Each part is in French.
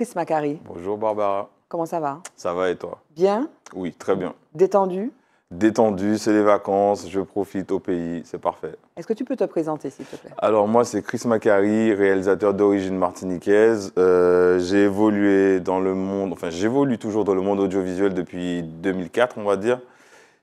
Chris Macari. Bonjour Barbara. Comment ça va Ça va et toi Bien Oui, très bien. Détendu Détendu, c'est les vacances, je profite au pays, c'est parfait. Est-ce que tu peux te présenter s'il te plaît Alors moi c'est Chris Macari, réalisateur d'origine martiniquaise. Euh, j'ai évolué dans le monde, enfin j'évolue toujours dans le monde audiovisuel depuis 2004 on va dire.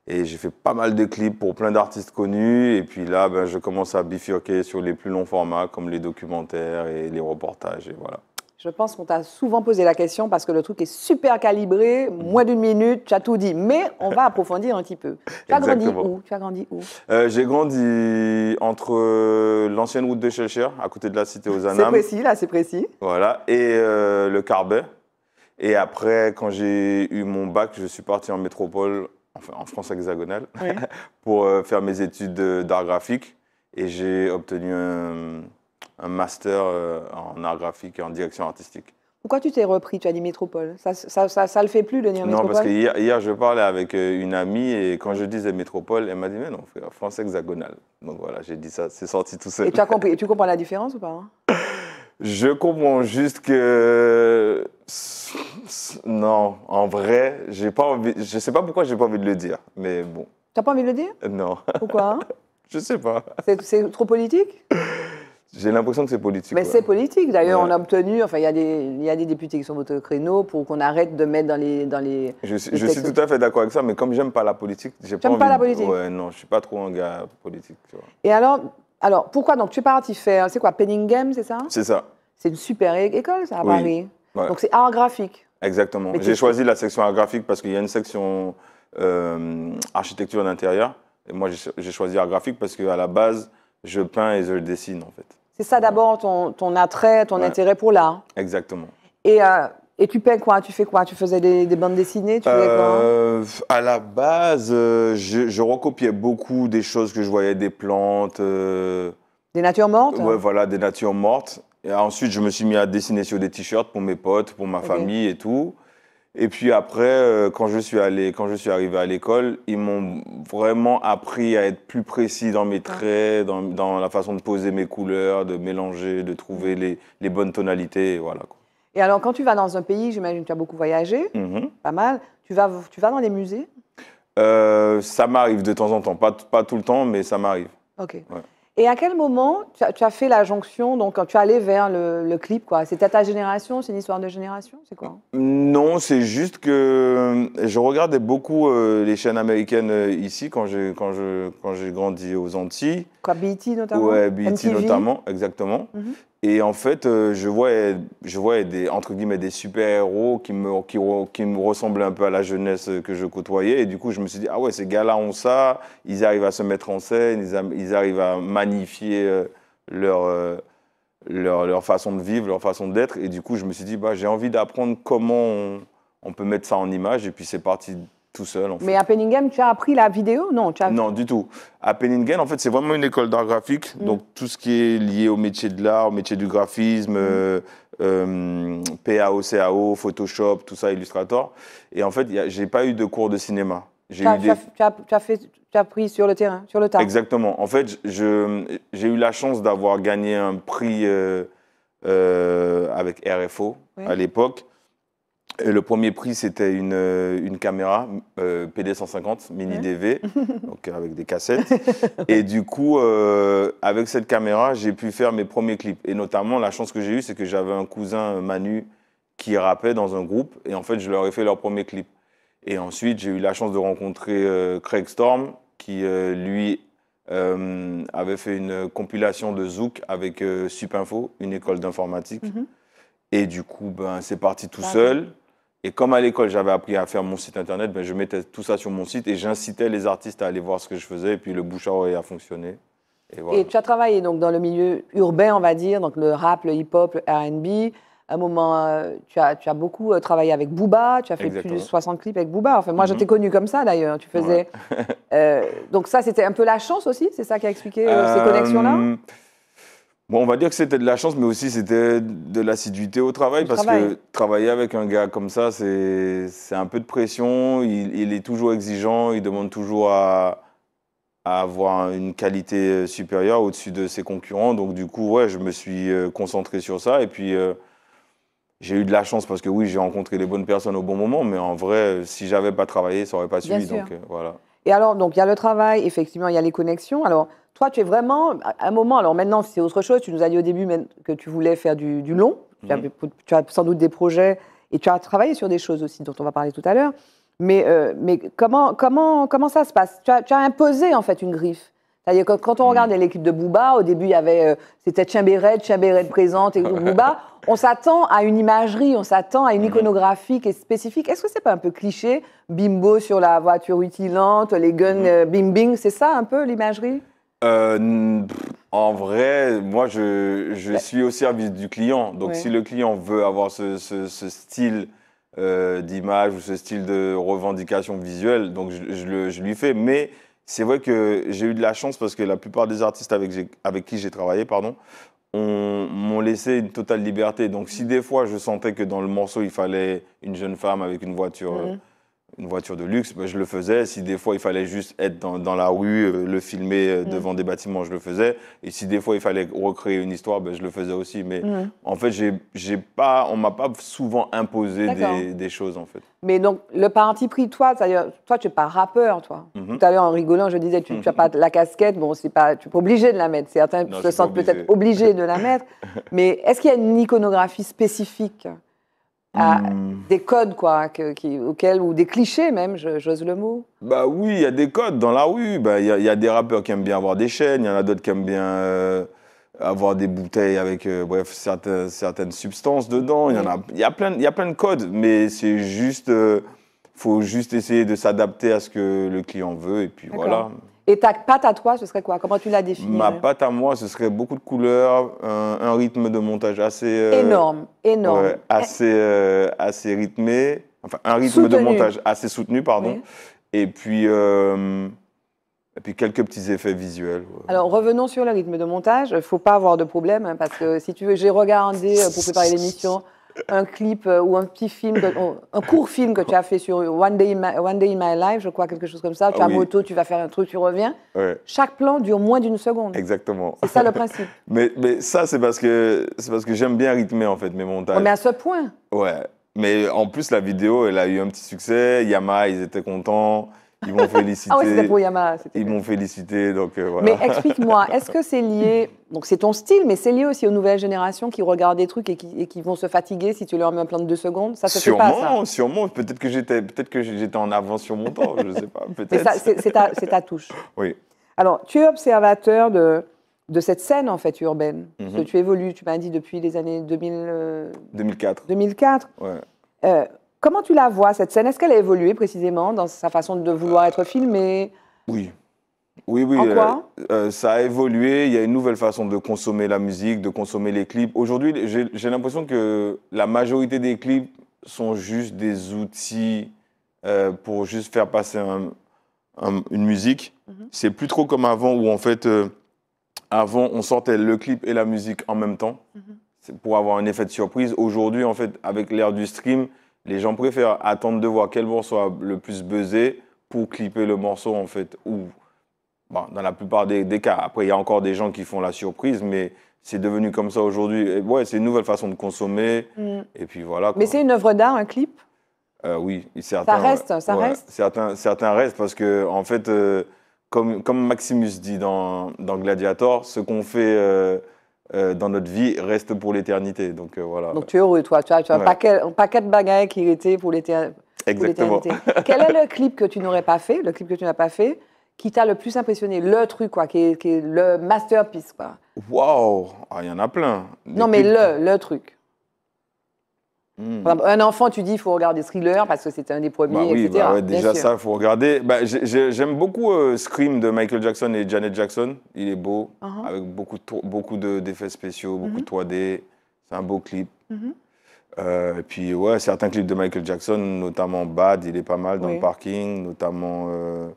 Et j'ai fait pas mal de clips pour plein d'artistes connus. Et puis là, ben, je commence à bifurquer sur les plus longs formats, comme les documentaires et les reportages. Et voilà. Je pense qu'on t'a souvent posé la question parce que le truc est super calibré, moins d'une minute, tu as tout dit. Mais on va approfondir un petit peu. Tu as grandi où, tu as grandi où euh, J'ai grandi entre euh, l'ancienne route de Chelcher, à côté de la cité aux Anam. C'est précis, là, c'est précis. Voilà, et euh, le Carbet. Et après, quand j'ai eu mon bac, je suis parti en métropole, enfin en France hexagonale, pour faire mes études d'art graphique. Et j'ai obtenu un un master euh, en art graphique et en direction artistique. Pourquoi tu t'es repris Tu as dit métropole. Ça ça, le fait plus le nom métropole Non, parce que hier, je parlais avec euh, une amie et quand je disais métropole, elle m'a dit Mais non, frère, France hexagonale. Donc voilà, j'ai dit ça, c'est sorti tout seul. Et tu, as compris, tu comprends la différence ou pas hein Je comprends juste que. Non, en vrai, j'ai pas envie... je sais pas pourquoi j'ai pas envie de le dire, mais bon. Tu n'as pas envie de le dire Non. Pourquoi Je Je sais pas. C'est trop politique J'ai l'impression que c'est politique. Mais c'est politique. D'ailleurs, on a obtenu. Enfin, il y, y, a des députés qui sont votés au créneau pour qu'on arrête de mettre dans les. Dans les je suis, tout à fait d'accord avec ça, mais comme j'aime pas la politique, j'ai pas. Envie la politique. ouais, non, je suis pas trop un gars politique. Et alors, alors, pourquoi donc tu es parti faire C'est quoi, Penningham, c'est ça C'est ça. C'est une super école, ça, à oui. Paris. Donc c'est art graphique. Exactement. J'ai choisi la section art graphique parce qu'il y a une section euh, architecture d'intérieur. Et moi, j'ai choisi art graphique parce qu'à la base, je peins et je dessine en fait. C'est ça d'abord ton, attrait, ton intérêt pour l'art. Exactement. Euh, et, tu peins quoi Tu fais quoi Tu faisais des, bandes dessinées euh, À la base, euh, je, recopiais beaucoup des choses que je voyais, des plantes. Des natures mortes Oui, voilà, des natures mortes. Et ensuite, je me suis mis à dessiner sur des t-shirts pour mes potes, pour ma famille et tout. Et puis après, euh, quand je suis allé, quand je suis arrivé à l'école, ils m'ont vraiment appris à être plus précis dans mes traits, dans, la façon de poser mes couleurs, de mélanger, de trouver les, bonnes tonalités, et voilà. Et alors, quand tu vas dans un pays, j'imagine que tu as beaucoup voyagé, mhm. pas mal. Tu vas, tu vas dans les musées euh, Ça m'arrive de temps en temps, pas, pas tout le temps, mais ça m'arrive. Ok. Et à quel moment tu as, fait la jonction, donc quand tu es allé vers le, clip quoi C'était ta génération C'est une histoire de génération C'est quoi Non, c'est juste que euh, je regardais beaucoup euh, les chaînes américaines euh, ici quand j'ai, quand, je, quand j'ai grandi aux Antilles. Quoi, BET notamment Oui, BET notamment, exactement. Mhm. Et en fait, euh, je voyais, je vois des, entre guillemets, des super-héros qui me, qui, qui, me ressemblaient un peu à la jeunesse que je côtoyais. Et du coup, je me suis dit, ah ouais, ces gars-là ont ça, ils arrivent à se mettre en scène, ils, arrivent à magnifier euh, leur, euh, leur, leur, façon de vivre, leur façon d'être. Et du coup, je me suis dit, bah, j'ai envie d'apprendre comment on, peut mettre ça en image. Et puis, c'est parti tout seul. Mais à Penningham, tu as appris la vidéo Non, tu as... non du tout. À Penningen, en fait, c'est vraiment une école d'art graphique. Mm. Donc, tout ce qui est lié au métier de l'art, au métier du graphisme, mm. euh, euh, PAO, CAO, Photoshop, tout ça, Illustrator. Et en fait, j'ai pas eu de cours de cinéma. Tu as, des... pris sur le terrain, sur le tas. Exactement. En fait, j'ai eu la chance d'avoir gagné un prix euh, avec RFO à l'époque le premier prix, c'était une, euh, caméra euh, PD150 mini DV, avec des cassettes. Et du coup, euh, avec cette caméra, j'ai pu faire mes premiers clips. Et notamment, la chance que j'ai eue, c'est que j'avais un cousin, Manu, qui rapait dans un groupe. Et en fait, je leur ai fait leur premier clip. Et ensuite, j'ai eu la chance de rencontrer Craig Storm, qui, lui, avait fait une compilation de Zouk avec Supinfo, une école d'informatique. Mhm. Et du coup, ben, c'est parti tout seul. Et comme à l'école, j'avais appris à faire mon site internet, ben, je mettais tout ça sur mon site et j'incitais les artistes à aller voir ce que je faisais. Et puis le bouche à oreille a fonctionné. Et, tu as travaillé donc dans le milieu urbain, on va dire, donc le rap, le hip-hop, le R&B. À un moment, euh, tu, as, tu as, beaucoup euh, travaillé avec Booba, tu as fait plus de 60 clips avec Booba. Enfin, moi, mhm. je t'ai connu comme ça d'ailleurs, tu faisais. Euh, donc ça, c'était un peu la chance aussi, c'est ça qui a expliqué ces connexions-là hmm. Bon, on va dire que c'était de la chance, mais aussi c'était de l'assiduité au travail, parce que travailler avec un gars comme ça, c'est un peu de pression, il, est toujours exigeant, il demande toujours à, avoir une qualité euh, supérieure au-dessus de ses concurrents. Donc du coup, ouais, je me suis euh, concentré sur ça, et puis euh, j'ai eu de la chance, parce que oui, j'ai rencontré les bonnes personnes au bon moment, mais en vrai, si j'avais pas travaillé, ça aurait pas suivi. Donc, voilà. Et alors, donc il y a le travail, effectivement, il y a les connexions. Alors, toi, tu es vraiment, à un moment, alors maintenant c'est autre chose, tu nous as dit au début que tu voulais faire du, long, tu, as, sans doute des projets et tu as travaillé sur des choses aussi dont on va parler tout à l'heure, mais, euh, mais comment, ça se passe tu as, imposé en fait une griffe. C'est-à-dire que quand on mm. regarde l'équipe de Booba, au début, il y avait, euh, c'était Chimberet, Chimberet présente et Booba. on s'attend à une imagerie, on s'attend à une mm-hmm. iconographie qui est spécifique. Est-ce que c'est pas un peu cliché Bimbo sur la voiture utilante, les guns bimbing mm-hmm. euh, c'est ça un peu l'imagerie euh, en vrai, moi, je, bah. suis au service du client. Donc, si le client veut avoir ce, style euh, d'image ou ce style de revendication visuelle, donc je, le, je lui fais. Mais c'est vrai que j'ai eu de la chance parce que la plupart des artistes avec, avec qui j'ai travaillé, pardon, m'ont laissé une totale liberté. Donc si des fois je sentais que dans le morceau il fallait une jeune femme avec une voiture mhm une voiture de luxe, ben, je le faisais. Si des fois il fallait juste être dans, dans la rue, euh, le filmer euh, mm. devant des bâtiments, je le faisais. Et si des fois il fallait recréer une histoire, ben, je le faisais aussi. Mais mm. en fait, j'ai, j'ai pas, on m'a pas souvent imposé des, des, choses en fait. Mais donc le parti pris, toi, toi tu n'es pas rappeur, toi. Mm-hmm. Tout à l'heure en rigolant, je disais, tu n'as mm-hmm. pas la casquette, bon, pas, tu es pas obligé de la mettre. Certains se sentent peut-être obligés de la mettre. mais est-ce qu'il y a une iconographie spécifique Hmm. des codes, quoi, qui, auxquels, ou des clichés même, j'ose le mot. Bah oui, il y a des codes dans la rue. Bah, il y, a des rappeurs qui aiment bien avoir des chaînes, il y en a d'autres qui aiment bien euh, avoir des bouteilles avec euh, bref, certaines, substances dedans. Il y, a, plein, y a plein de codes, mais c'est juste. Euh, faut juste essayer de s'adapter à ce que le client veut, et puis voilà. Et ta pâte à toi, ce serait quoi Comment tu la définis Ma pâte à moi, ce serait beaucoup de couleurs, un, rythme de montage assez... Euh, énorme, énorme. assez, euh, assez rythmé, enfin un rythme de montage assez soutenu, pardon. Et puis... Euh, et puis quelques petits effets visuels. Alors revenons sur le rythme de montage. Il ne faut pas avoir de problème, hein, parce que si tu veux, j'ai regardé pour préparer l'émission un clip euh, ou un petit film, un court film que tu as fait sur One Day in My, One Day Life, je crois, quelque chose comme ça. Tu ah as moto, tu vas faire un truc, tu reviens. Chaque plan dure moins d'une seconde. Exactement. C'est ça le principe. mais, ça, c'est parce que, parce que j'aime bien rythmer, en fait, mes montages. mais à ce point Ouais. Mais en plus, la vidéo, elle a eu un petit succès. Yamaha, ils étaient contents. Ils m'ont félicité. Ah Ils m'ont félicité, donc euh, voilà. Mais explique-moi, est-ce que c'est lié, donc c'est ton style, mais c'est lié aussi aux nouvelles générations qui regardent des trucs et qui, vont se fatiguer si tu leur mets un plan de deux secondes Ça se sûrement, hein. Sûrement, peut-être que j'étais peut-être que j'étais en avance sur mon temps, je ne sais pas, peut-être. c'est ta, touche. Oui. Alors, tu es observateur de, de cette scène, en fait, urbaine. que mhm. tu évolues, tu m'as dit, depuis les années 2000, 2004. 2004. Ouais. Euh, Comment tu la vois, cette scène Est-ce qu'elle a évolué précisément dans sa façon de vouloir être filmée Oui. Oui, oui. En euh, euh, ça a évolué. Il y a une nouvelle façon de consommer la musique, de consommer les clips. Aujourd'hui, j'ai l'impression que la majorité des clips sont juste des outils euh, pour juste faire passer une musique. Mhm. C'est plus trop comme avant où, en fait, avant, on sortait le clip et la musique en même temps. Mhm. pour avoir un effet de surprise. Aujourd'hui, en fait, avec l'ère du stream, les gens préfèrent attendre de voir quel morceau a le plus buzzé pour clipper le morceau, en fait. Ou, dans la plupart des, cas. Après, il y a encore des gens qui font la surprise, mais c'est devenu comme ça aujourd'hui. Ouais, c'est une nouvelle façon de consommer. Mm. Et puis voilà. Mais c'est une œuvre d'art, un clip euh, Oui, certains. Ça reste, ça reste. Certains, certains restent parce que, en fait, euh, comme, Maximus dit dans, Gladiator, ce qu'on fait. Euh, euh, dans notre vie reste pour l'éternité. Donc euh, voilà. Donc tu es heureux, toi. Tu as, un, paquet, de baguettes qui étaient pour l'éternité. Exactement. Quel est le clip que tu n'aurais pas fait, le clip que tu n'as pas fait, qui t'a le plus impressionné, le truc, quoi, qui est, le masterpiece, quoi Waouh ah, Il y en a plein. non, mais le, le truc. Hmm. un enfant, tu dis, il faut regarder Thriller parce que c'était un des premiers, bah oui, bah déjà ça, il faut regarder. Bah, J'aime beaucoup euh, Scream de Michael Jackson et Janet Jackson. Il est beau, uh-huh. avec beaucoup, de, d'effets spéciaux, beaucoup mm-hmm. de 3D. C'est un beau clip. Mm-hmm. Euh, et puis, ouais, certains clips de Michael Jackson, notamment Bad, il est pas mal dans le parking, notamment. Euh,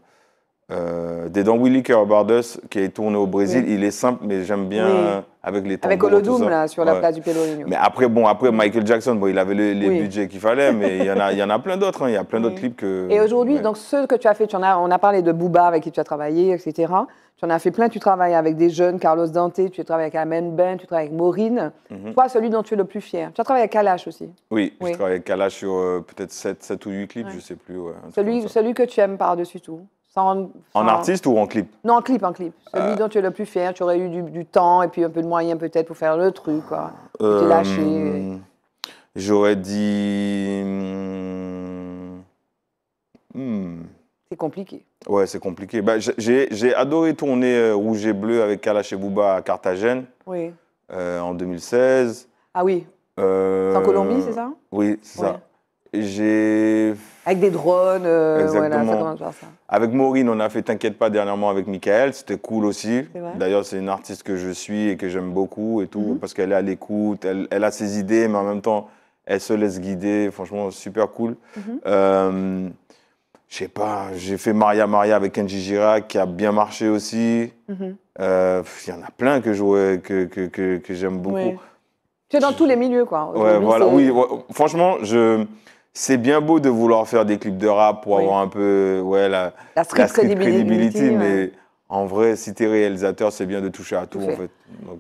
euh des dans Willy Bardus qui est tourné au Brésil, il est simple, mais j'aime bien avec les Avec là, sur la place du Pélorino. Mais après, bon, après Michael Jackson, bon, il avait les budgets qu'il fallait, mais il y, en a, il y en a plein d'autres. Hein. Il y a plein d'autres clips que. Et aujourd'hui, donc ceux que tu as fait, tu en as, on a parlé de Booba avec qui tu as travaillé, etc. Tu en as fait plein. Tu travailles avec des jeunes, Carlos Dante, tu travailles avec Amen Ben, tu travailles avec Maureen. Mhm. Toi, celui dont tu es le plus fier. Tu as travaillé avec Kalash aussi. Oui, je travaille avec Kalash sur euh, peut-être 7, ou 8 clips, je ne sais plus. celui, celui que tu aimes par-dessus tout en artiste ou en clip Non, en clip, en clip. Celui euh. dont tu es le plus fier, tu aurais eu du, temps et puis un peu de moyens peut-être pour faire le truc, quoi. Euh, lâché. J'aurais dit. Hmm, hmm. C'est compliqué. Ouais, c'est compliqué. Bah, J'ai adoré tourner euh, Rouge et Bleu avec Kalash et Bouba à Carthagène. en 2016. Ah oui. en Colombie, c'est ça Oui, c'est ça. J'ai. Avec des drones, euh, Avec Maureen, on a fait T'inquiète pas dernièrement avec Michael, c'était cool aussi. D'ailleurs, c'est une artiste que je suis et que j'aime beaucoup et tout, mhm. parce qu'elle est à l'écoute, elle, a ses idées, mais en même temps, elle se laisse guider. Franchement, super cool. Mhm. Euh, je sais pas, j'ai fait Maria Maria avec Kenji Girac qui a bien marché aussi. Mhm. Euh, il y en a plein que j'aime que, que, que, j'aime beaucoup. Tu es dans tous les milieux, quoi. voilà, oui. franchement, je c'est bien beau de vouloir faire des clips de rap pour avoir un peu ouais, la, la street, mais en vrai, si tu es réalisateur, c'est bien de toucher à tout,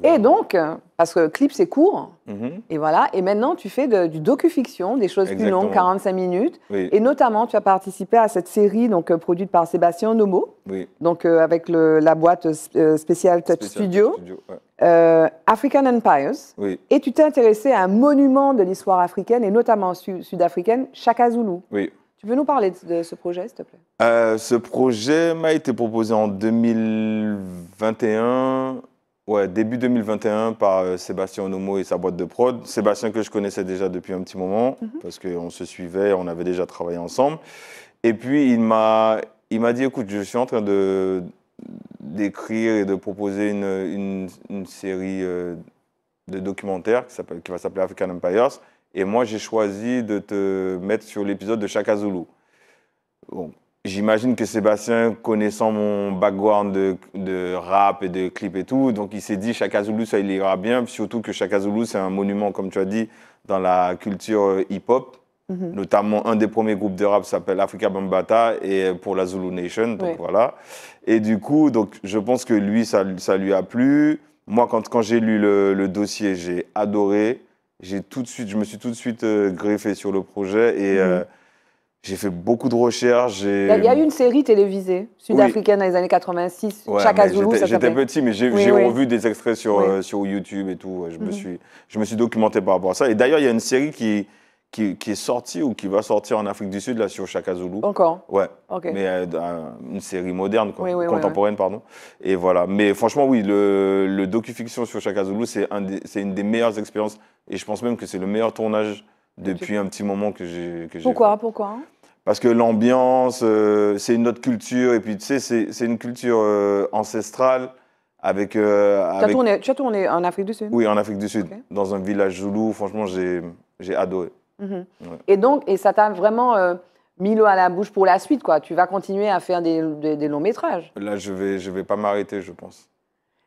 et euh, donc, euh, parce que clip, c'est court, mhm. et voilà, et maintenant, tu fais du docu-fiction, des choses plus longues, 45 minutes, et notamment, tu as participé à cette série donc, euh, produite par Sébastien Nomo, donc avec la boîte spéciale Touch Studio euh, African Empires, et tu t'es intéressé à un monument de l'histoire africaine, et notamment sud-africaine, Chaka Zulu. Oui. Tu veux nous parler de ce projet, s'il te plaît euh, Ce projet m'a été proposé en 2021, ouais, début 2021, par euh, Sébastien Onomo et sa boîte de prod. Sébastien que je connaissais déjà depuis un petit moment, mhm. parce qu'on se suivait, on avait déjà travaillé ensemble. Et puis, il m'a dit, écoute, je suis en train de d'écrire et de proposer une, une, série euh, de documentaires qui, qui va s'appeler African Empires. Et moi, j'ai choisi de te mettre sur l'épisode de Chaka Zulu. Bon, J'imagine que Sébastien, connaissant mon background de, de, rap et de clip et tout, donc il s'est dit Chaka Zulu, ça il ira bien, surtout que Chaka Zulu, c'est un monument, comme tu as dit, dans la culture euh, hip-hop. Mm-hmm. Notamment, un des premiers groupes de rap s'appelle Africa Bambata et euh, pour la Zulu Nation. Donc voilà. Et du coup, donc, je pense que lui, ça, ça lui a plu. Moi, quand, quand j'ai lu le, dossier, j'ai adoré. J'ai tout de suite, je me suis tout de suite euh, greffé sur le projet et mm-hmm. euh, j'ai fait beaucoup de recherches. Il y, a eu une série télévisée sud-africaine dans les années 86, ouais, Chaka Zulu. J'étais petit, mais j'ai revu des extraits sur, sur YouTube et tout. Je, me mm-hmm. suis, je me suis documenté par rapport à ça. Et d'ailleurs, il y a une série qui, qui, est sorti ou qui va sortir en Afrique du Sud, là, sur Chaka Zulu. Encore Ouais. Mais euh, une série moderne, quoi, contemporaine, pardon. Et voilà. Mais franchement, oui, le, le docu-fiction sur Chaka Zulu, c'est une des meilleures expériences. Et je pense même que c'est le meilleur tournage depuis un petit moment que j'ai Pourquoi Pourquoi Parce que l'ambiance, euh, c'est une autre culture. Et puis, tu sais, c'est une culture euh, ancestrale. Avec, tu, as tourné, tu, en Afrique du Sud Oui, en Afrique du Sud, dans un village zoulou. Franchement, j'ai adoré. Mhm. Et donc, et ça t'a vraiment euh, mis l'eau à la bouche pour la suite, quoi. Tu vas continuer à faire des, longs métrages. Là, je vais, je vais pas m'arrêter, je pense.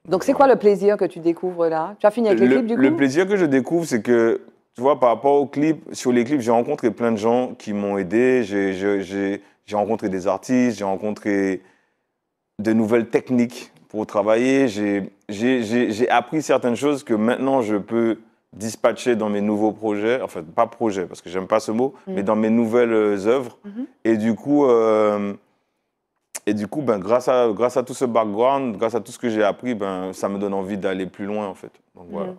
Donc, c'est quoi le plaisir que tu découvres là Tu as fini avec les le, clips du coup Le plaisir que je découvre, c'est que, tu vois, par rapport aux clips, sur les clips, j'ai rencontré plein de gens qui m'ont aidé. J'ai rencontré des artistes, j'ai rencontré de nouvelles techniques pour travailler. J'ai appris certaines choses que maintenant je peux dispatché dans mes nouveaux projets, en fait, pas projet parce que j'aime pas ce mot, mm. mais dans mes nouvelles euh, œuvres. Mm-hmm. Et du coup, euh, et du coup ben, grâce, à, grâce à tout ce background, grâce à tout ce que j'ai appris, ben, ça me donne envie d'aller plus loin en fait. Donc, voilà. Mm.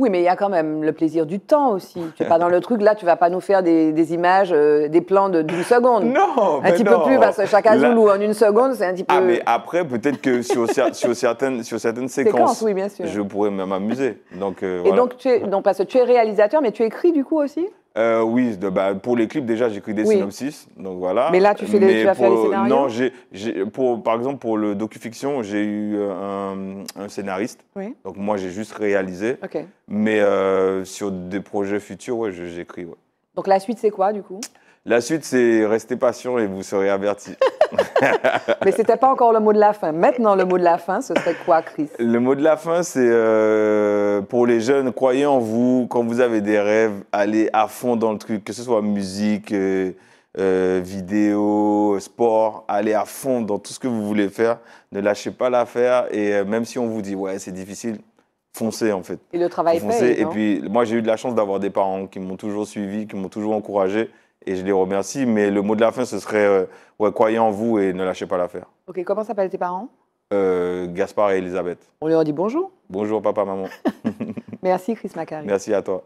Oui, mais il y a quand même le plaisir du temps aussi. Tu es pas dans le truc, là, tu vas pas nous faire des, images, euh, des plans d'une seconde. Non, Un petit peu plus, parce que chaque azoulou en une seconde, c'est un petit ah, peu... Ah, mais après, peut-être que sur, certaines, sur certaines séquences, oui, bien sûr. je pourrais même m'amuser. Donc, euh, Et donc, tu es, donc, parce que tu es réalisateur, mais tu écris du coup aussi euh, oui, de, bah, pour les clips déjà j'écris des synopsis, donc voilà. Mais là tu fais des, scénarios. Non, j pour, par exemple pour le docu-fiction j'ai eu euh, un, un scénariste, donc moi j'ai juste réalisé. Mais euh, sur des projets futurs, ouais, j'écris. Donc la suite c'est quoi du coup La suite c'est restez patient et vous serez avertis. Mais c'était pas encore le mot de la fin. Maintenant le mot de la fin, ce serait quoi, Chris Le mot de la fin c'est pour les jeunes, croyez en vous. Quand vous avez des rêves, allez à fond dans le truc, que ce soit musique, euh, euh, vidéo, sport. Allez à fond dans tout ce que vous voulez faire. Ne lâchez pas l'affaire. Et euh, même si on vous dit, ouais, c'est difficile, foncez en fait. Et le travail foncez, Et puis, moi, j'ai eu de la chance d'avoir des parents qui m'ont toujours suivi, qui m'ont toujours encouragé et je les remercie. Mais le mot de la fin, ce serait ouais, croyez en vous et ne lâchez pas l'affaire. Ok, comment s'appellent tes parents Gaspard et Elisabeth. On leur dit bonjour Bonjour papa, maman. Merci Chris Macari. Merci à toi.